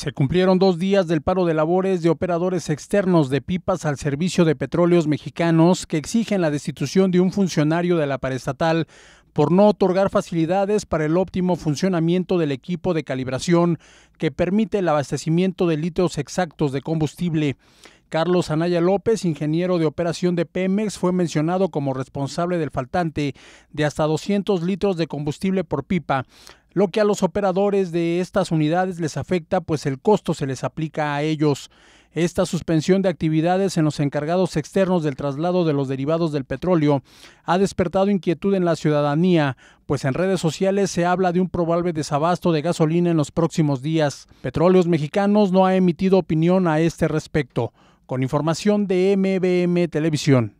Se cumplieron dos días del paro de labores de operadores externos de pipas al servicio de petróleos mexicanos que exigen la destitución de un funcionario de la parestatal por no otorgar facilidades para el óptimo funcionamiento del equipo de calibración que permite el abastecimiento de litros exactos de combustible. Carlos Anaya López, ingeniero de operación de Pemex, fue mencionado como responsable del faltante de hasta 200 litros de combustible por pipa, lo que a los operadores de estas unidades les afecta, pues el costo se les aplica a ellos. Esta suspensión de actividades en los encargados externos del traslado de los derivados del petróleo ha despertado inquietud en la ciudadanía, pues en redes sociales se habla de un probable desabasto de gasolina en los próximos días. Petróleos Mexicanos no ha emitido opinión a este respecto. Con información de MBM Televisión.